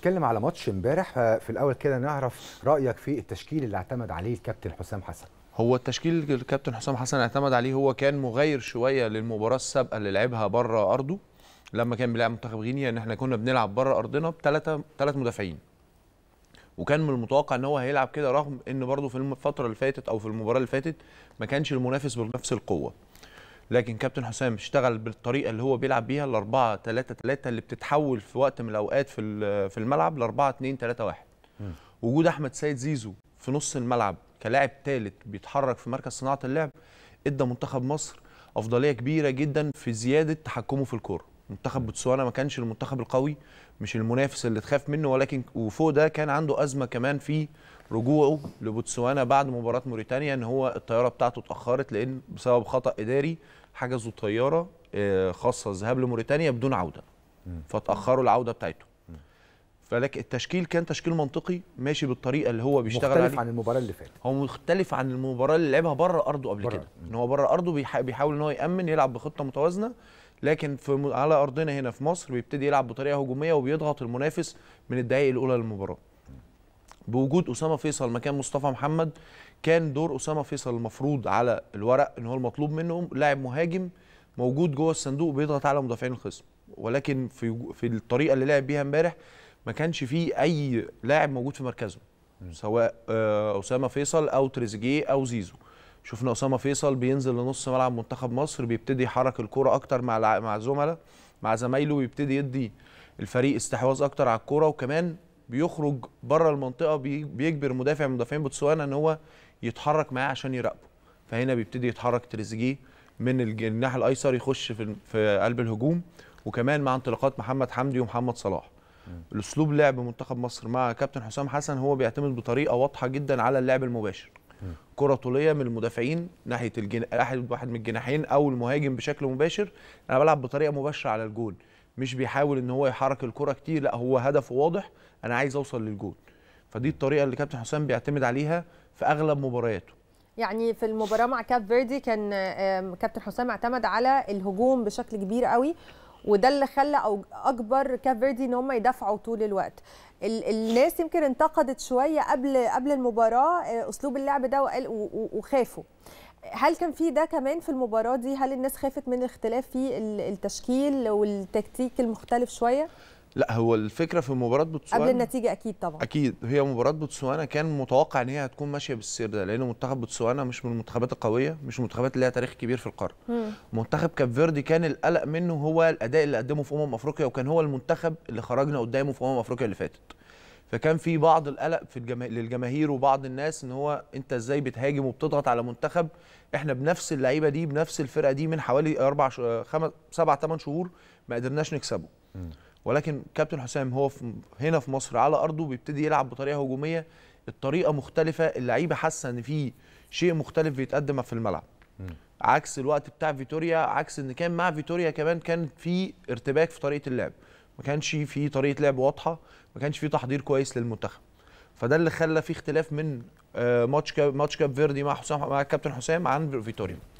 نتكلم على ماتش امبارح في الاول كده نعرف رايك في التشكيل اللي اعتمد عليه الكابتن حسام حسن هو التشكيل الكابتن حسام حسن اعتمد عليه هو كان مغير شويه للمباراه السابقه اللي لعبها بره ارضه لما كان بيلعب منتخب غينيا ان احنا كنا بنلعب بره ارضنا بثلاثه ثلاث مدافعين وكان من المتوقع ان هو هيلعب كده رغم ان برضه في الفتره اللي فاتت او في المباراه اللي فاتت ما كانش المنافس بنفس القوه لكن كابتن حسام اشتغل بالطريقه اللي هو بيلعب بيها ال 4 3 3 اللي بتتحول في وقت من الاوقات في في الملعب ل 4 2 3 1 وجود احمد سيد زيزو في نص الملعب كلاعب ثالث بيتحرك في مركز صناعه اللعب ادى منتخب مصر افضليه كبيره جدا في زياده تحكمه في الكوره منتخب بوتسوانا ما كانش المنتخب القوي مش المنافس اللي تخاف منه ولكن وفوق ده كان عنده ازمه كمان في رجوعه لبوتسوانا بعد مباراه موريتانيا ان هو الطياره بتاعته اتاخرت لان بسبب خطا اداري حجزوا طياره آه، خاصه الذهاب لموريتانيا بدون عوده فتاخروا العوده بتاعتهم فلك التشكيل كان تشكيل منطقي ماشي بالطريقه اللي هو بيشتغل مختلف عليه. عن المباراه اللي فاتت هو مختلف عن المباراه اللي لعبها بره ارضه قبل كده ان هو بره ارضه بيحاول ان هو يامن يلعب بخطه متوازنه لكن في على ارضنا هنا في مصر بيبتدي يلعب بطريقه هجوميه وبيضغط المنافس من الدقائق الاولى للمباراه بوجود اسامه فيصل مكان مصطفى محمد كان دور اسامه فيصل المفروض على الورق ان هو المطلوب منه لاعب مهاجم موجود جوه الصندوق بيضغط على مدافعين الخصم ولكن في في الطريقه اللي لعب بيها امبارح ما كانش فيه اي لاعب موجود في مركزه سواء آه، اسامه فيصل او تريزيجيه او زيزو شفنا اسامه فيصل بينزل لنص ملعب منتخب مصر بيبتدي يحرك الكره اكتر مع مع الزملاء مع زمايله ويبتدي يدي الفريق استحواذ اكتر على الكوره وكمان بيخرج بره المنطقه بيجبر مدافع من مدافعين بوتسوانا ان هو يتحرك معاه عشان يراقبه فهنا بيبتدي يتحرك تريزيجيه من الناحيه الايسر يخش في في قلب الهجوم وكمان مع انطلاقات محمد حمدي ومحمد صلاح الاسلوب لعب منتخب مصر مع كابتن حسام حسن هو بيعتمد بطريقه واضحه جدا على اللعب المباشر كره طوليه من المدافعين ناحيه الجن... احد واحد من الجناحين او المهاجم بشكل مباشر انا بلعب بطريقه مباشره على الجول مش بيحاول ان هو يحرك الكره كتير لا هو هدفه واضح انا عايز اوصل للجول فدي الطريقه اللي كابتن حسام بيعتمد عليها في اغلب مبارياته يعني في المباراه مع كاب فيردي كان كابتن حسام اعتمد على الهجوم بشكل كبير قوي وده اللي خلى او اكبر كاب فيردي ان هم يدافعوا طول الوقت الناس يمكن انتقدت شويه قبل قبل المباراه آه، اسلوب اللعب ده وقال وخافوا هل كان في ده كمان في المباراه دي هل الناس خافت من الاختلاف في التشكيل والتكتيك المختلف شويه لا هو الفكره في مباراه بوتسوانا قبل النتيجه اكيد طبعا اكيد هي مباراه بوتسوانا كان متوقع ان هي هتكون ماشيه بالسير ده لان منتخب بوتسوانا مش من المنتخبات القويه مش من المنتخبات اللي لها تاريخ كبير في القاره منتخب كاب فيردي كان القلق منه هو الاداء اللي قدمه في امم افريقيا وكان هو المنتخب اللي خرجنا قدامه في امم افريقيا اللي فاتت فكان في بعض القلق في الجما... للجماهير وبعض الناس ان هو انت ازاي بتهاجم وبتضغط على منتخب احنا بنفس اللعيبه دي بنفس الفرقه دي من حوالي اربع ش... خمس سبع ثمان شهور ما قدرناش نكسبه م. ولكن كابتن حسام هو في... هنا في مصر على ارضه بيبتدي يلعب بطريقه هجوميه الطريقه مختلفه اللعيبه حاسه ان في شيء مختلف بيتقدم في الملعب م. عكس الوقت بتاع فيتوريا عكس ان كان مع فيتوريا كمان كان في ارتباك في طريقه اللعب كانش في طريقه لعب واضحه ما كانش في تحضير كويس للمنتخب فده اللي خلى في اختلاف من آه، ماتش كاب ماتش كاب فيردي مع حسام مع الكابتن حسام عن فيتوريا